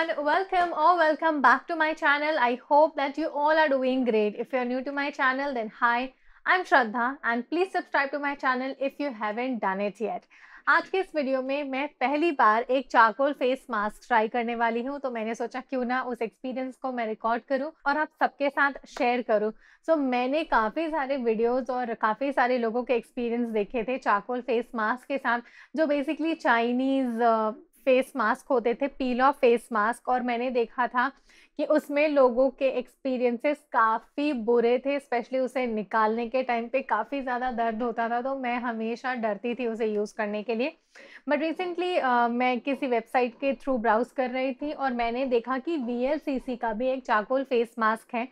everyone welcome or welcome back to my channel i hope that you all are doing great if you're new to my channel then hi i'm shraddha and please subscribe to my channel if you haven't done it yet आज के इस video में मैं पहली बार एक charcoal face mask try करने वाली हूँ तो मैंने सोचा क्यों ना उस एक्सपीरियंस को मैं रिकॉर्ड करूँ और आप सबके साथ शेयर करूँ सो so, मैंने काफ़ी सारे वीडियोस और काफ़ी सारे लोगों के एक्सपीरियंस देखे थे चारकोल फेस मास्क के साथ जो बेसिकली चाइनीज़ फेस मास्क होते थे पीला फेस मास्क और मैंने देखा था कि उसमें लोगों के एक्सपीरियंसेस काफ़ी बुरे थे स्पेशली उसे निकालने के टाइम पे काफ़ी ज़्यादा दर्द होता था तो मैं हमेशा डरती थी उसे यूज़ करने के लिए बट रिसेंटली मैं किसी वेबसाइट के थ्रू ब्राउज़ कर रही थी और मैंने देखा कि वी का भी एक चाकोल फेस मास्क है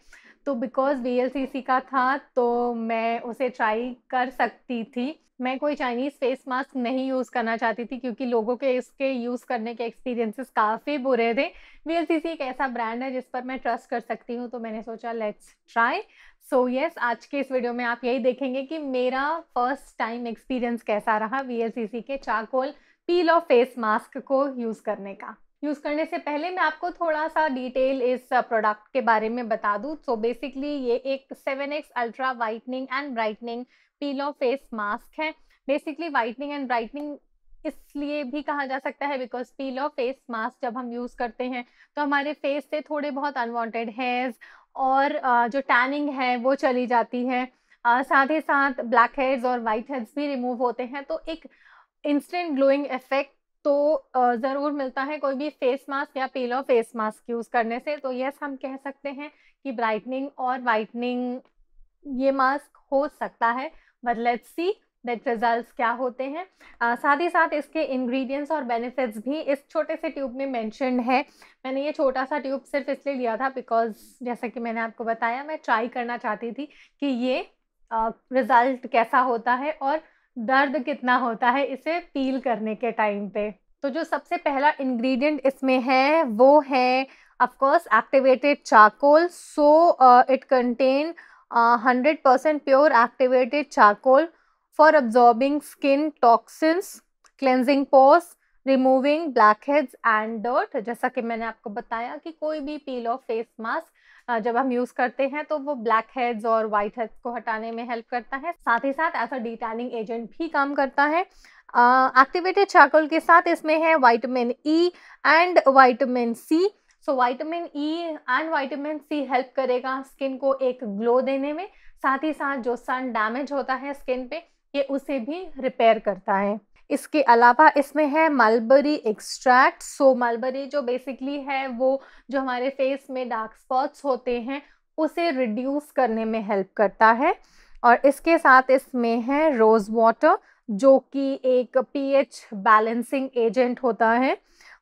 तो बिकॉज़ वी का था तो मैं उसे ट्राई कर सकती थी मैं कोई चाइनीज़ फेस मास्क नहीं यूज़ करना चाहती थी क्योंकि लोगों के इसके यूज़ करने के एक्सपीरियंसेस काफ़ी बुरे थे वी एक ऐसा ब्रांड है जिस पर मैं ट्रस्ट कर सकती हूँ तो मैंने सोचा लेट्स ट्राई सो यस आज के इस वीडियो में आप यही देखेंगे कि मेरा फर्स्ट टाइम एक्सपीरियंस कैसा रहा V K charcoal peel off face mask को यूज़ करने का यूज़ करने से पहले मैं आपको थोड़ा सा डिटेल इस प्रोडक्ट के बारे में बता दूँ सो बेसिकली ये एक 7x ultra whitening and brightening peel off face mask है बेसिकली वाइटनिंग एंड ब्राइटनिंग इसलिए भी कहा जा सकता है because peel off face mask जब हम यूज़ करते हैं तो हमारे फेस से थोड़े बहुत अनवांटेड हेयर्स और जो टैनिंग है वो चली जाती है साथ ही साथ ब्लैक हेड्स और वाइट हेड्स भी रिमूव होते हैं तो एक इंस्टेंट ग्लोइंग इफेक्ट तो ज़रूर मिलता है कोई भी फेस मास्क या पीलो फेस मास्क यूज़ करने से तो यस हम कह सकते हैं कि ब्राइटनिंग और वाइटनिंग ये मास्क हो सकता है but let's see that results क्या होते हैं uh, साथ ही साथ इसके इंग्रेडिएंट्स और बेनिफिट्स भी इस छोटे से ट्यूब में मैंशन है मैंने ये छोटा सा ट्यूब सिर्फ इसलिए लिया था बिकॉज जैसा कि मैंने आपको बताया मैं ट्राई करना चाहती थी कि ये रिज़ल्ट uh, कैसा होता है और दर्द कितना होता है इसे पील करने के टाइम पे तो जो सबसे पहला इंग्रेडिएंट इसमें है वो है of course activated charcoal so it contain hundred percent pure activated charcoal for absorbing skin toxins cleansing pores removing blackheads and dirt जैसा कि मैंने आपको बताया कि कोई भी पील ऑफ फेस मास्क जब हम यूज़ करते हैं तो वो ब्लैक हेड्स और वाइट हेड्स को हटाने में हेल्प करता है साथ ही साथ एज अ एजेंट भी काम करता है एक्टिवेटेड चारकोल के साथ इसमें है vitamin E and vitamin C so vitamin E and vitamin C help करेगा स्किन को एक ग्लो देने में साथ ही साथ जो सन डैमेज होता है स्किन पे ये उसे भी रिपेयर करता है इसके अलावा इसमें है मलबरी एक्सट्रैक्ट सो मलबरी जो बेसिकली है वो जो हमारे फेस में डार्क स्पॉट्स होते हैं उसे रिड्यूस करने में हेल्प करता है और इसके साथ इसमें है रोज़ वाटर जो कि एक पीएच बैलेंसिंग एजेंट होता है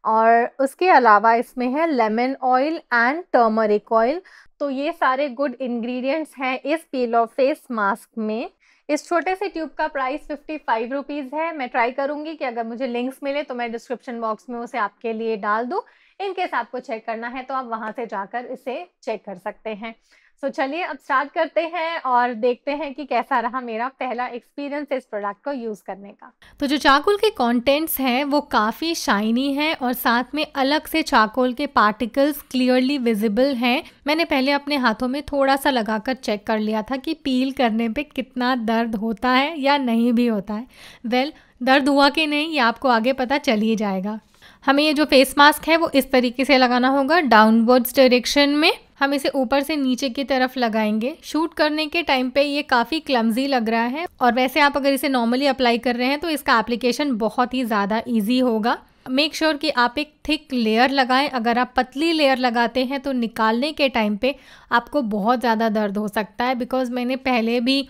और उसके अलावा इसमें है lemon oil and turmeric oil तो ये सारे गुड इंग्रेडिएंट्स हैं इस पील ऑफ फेस मास्क में इस छोटे से ट्यूब का प्राइस फिफ्टी फाइव रुपीज़ है मैं ट्राई करूँगी कि अगर मुझे लिंक्स मिले तो मैं डिस्क्रिप्शन बॉक्स में उसे आपके लिए डाल दूँ इनकेस आपको चेक करना है तो आप वहाँ से जाकर इसे चेक कर सकते हैं सो so, चलिए अब स्टार्ट करते हैं और देखते हैं कि कैसा रहा मेरा पहला एक्सपीरियंस इस प्रोडक्ट को यूज़ करने का तो जो चाकुल के कंटेंट्स हैं वो काफ़ी शाइनी हैं और साथ में अलग से चाकुल के पार्टिकल्स क्लियरली विजिबल हैं मैंने पहले अपने हाथों में थोड़ा सा लगाकर चेक कर लिया था कि पील करने पे कितना दर्द होता है या नहीं भी होता है वेल well, दर्द हुआ कि नहीं ये आपको आगे पता चल ही जाएगा हमें ये जो फेस मास्क है वो इस तरीके से लगाना होगा डाउनवर्ड्स डायरेक्शन में हम इसे ऊपर से नीचे की तरफ लगाएंगे शूट करने के टाइम पे ये काफ़ी क्लमजी लग रहा है और वैसे आप अगर इसे नॉर्मली अप्लाई कर रहे हैं तो इसका एप्लीकेशन बहुत ही ज़्यादा ईजी होगा मेक श्योर sure कि आप एक थिक लेयर लगाएं अगर आप पतली लेयर लगाते हैं तो निकालने के टाइम पे आपको बहुत ज़्यादा दर्द हो सकता है बिकॉज़ मैंने पहले भी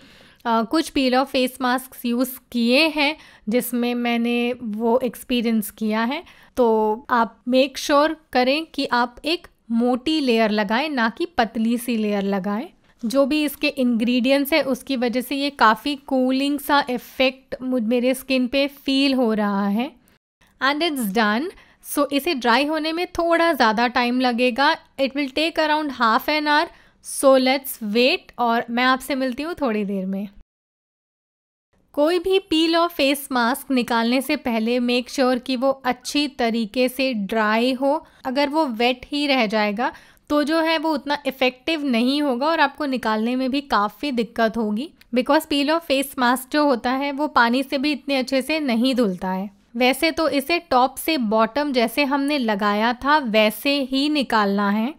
आ, कुछ peel off face mask use किए हैं जिसमें मैंने वो एक्सपीरियंस किया है तो आप मेक श्योर sure करें कि आप एक मोटी लेयर लगाएं ना कि पतली सी लेयर लगाएं जो भी इसके इंग्रेडिएंट्स है उसकी वजह से ये काफ़ी कूलिंग सा इफ़ेक्ट मुझ मेरे स्किन पे फील हो रहा है एंड इट्स डन सो इसे ड्राई होने में थोड़ा ज़्यादा टाइम लगेगा it will take around half an hour so let's wait और मैं आपसे मिलती हूँ थोड़ी देर में कोई भी पील और फेस मास्क निकालने से पहले मेक श्योर sure कि वो अच्छी तरीके से ड्राई हो अगर वो वेट ही रह जाएगा तो जो है वो उतना इफ़ेक्टिव नहीं होगा और आपको निकालने में भी काफ़ी दिक्कत होगी बिकॉज पील और फेस मास्क जो होता है वो पानी से भी इतने अच्छे से नहीं धुलता है वैसे तो इसे टॉप से बॉटम जैसे हमने लगाया था वैसे ही निकालना है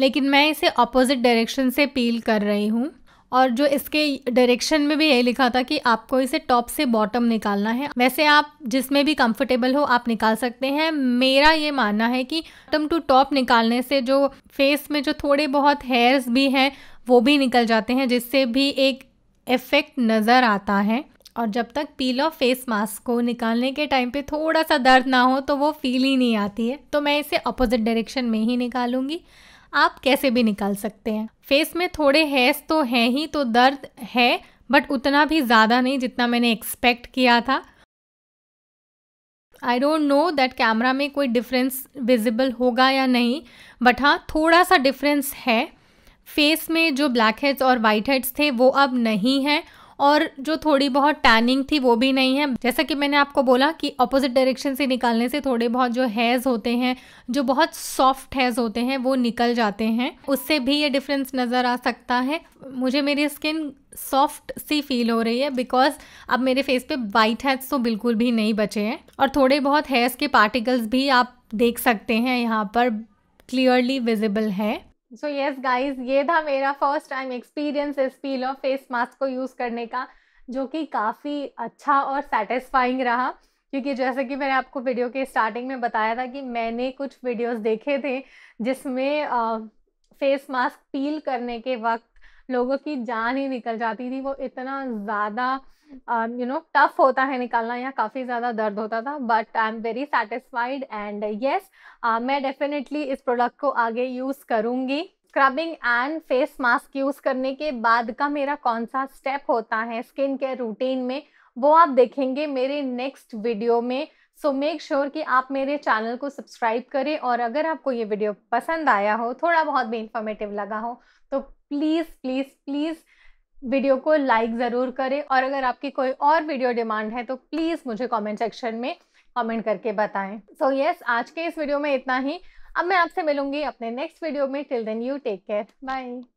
लेकिन मैं इसे अपोजिट डायरेक्शन से पील कर रही हूँ और जो इसके डायरेक्शन में भी यही लिखा था कि आपको इसे टॉप से बॉटम निकालना है वैसे आप जिसमें भी कंफर्टेबल हो आप निकाल सकते हैं मेरा ये मानना है कि बॉटम टू टॉप निकालने से जो फेस में जो थोड़े बहुत हेयर्स भी हैं वो भी निकल जाते हैं जिससे भी एक इफ़ेक्ट नज़र आता है और जब तक पील ऑफ फेस मास्क को निकालने के टाइम पे थोड़ा सा दर्द ना हो तो वो फील ही नहीं आती है तो मैं इसे अपोजिट डायरेक्शन में ही निकालूंगी आप कैसे भी निकाल सकते हैं फेस में थोड़े हेयर्स तो हैं ही तो दर्द है बट उतना भी ज़्यादा नहीं जितना मैंने एक्सपेक्ट किया था I don't know that camera में कोई डिफरेंस विजिबल होगा या नहीं बट हाँ थोड़ा सा डिफरेंस है फेस में जो ब्लैक हेड्स और वाइट हेड्स थे वो अब नहीं हैं और जो थोड़ी बहुत टैनिंग थी वो भी नहीं है जैसा कि मैंने आपको बोला कि अपोजिट डायरेक्शन से निकालने से थोड़े बहुत जो हेयर्स होते हैं जो बहुत सॉफ्ट हेयर्स होते हैं वो निकल जाते हैं उससे भी ये डिफरेंस नज़र आ सकता है मुझे मेरी स्किन सॉफ्ट सी फील हो रही है बिकॉज अब मेरे फेस पे वाइट हेड्स तो बिल्कुल भी नहीं बचे हैं और थोड़े बहुत हेयर्स के पार्टिकल्स भी आप देख सकते हैं यहाँ पर क्लियरली विजिबल है सो यस गाइस ये था मेरा फर्स्ट टाइम एक्सपीरियंस इस पील और फेस मास्क को यूज़ करने का जो कि काफ़ी अच्छा और सेटिस्फाइंग रहा क्योंकि जैसे कि मैंने आपको वीडियो के स्टार्टिंग में बताया था कि मैंने कुछ वीडियोस देखे थे जिसमें फेस मास्क पील करने के वक्त लोगों की जान ही निकल जाती थी वो इतना ज़्यादा यू नो टफ होता है निकालना या काफ़ी ज़्यादा दर्द होता था but I am very satisfied and yes मैं डेफिनेटली इस प्रोडक्ट को आगे यूज़ करूँगी scrubbing and face mask use करने के बाद का मेरा कौन सा स्टेप होता है स्किन केयर रूटीन में वो आप देखेंगे मेरे नेक्स्ट वीडियो में सो मेक श्योर कि आप मेरे चैनल को सब्सक्राइब करें और अगर आपको ये वीडियो पसंद आया हो थोड़ा बहुत भी इंफॉर्मेटिव लगा हो प्लीज़ प्लीज़ प्लीज़ वीडियो को लाइक ज़रूर करें और अगर आपकी कोई और वीडियो डिमांड है तो प्लीज़ मुझे कमेंट सेक्शन में कमेंट करके बताएं सो so, यस yes, आज के इस वीडियो में इतना ही अब मैं आपसे मिलूंगी अपने नेक्स्ट वीडियो में till then you take care bye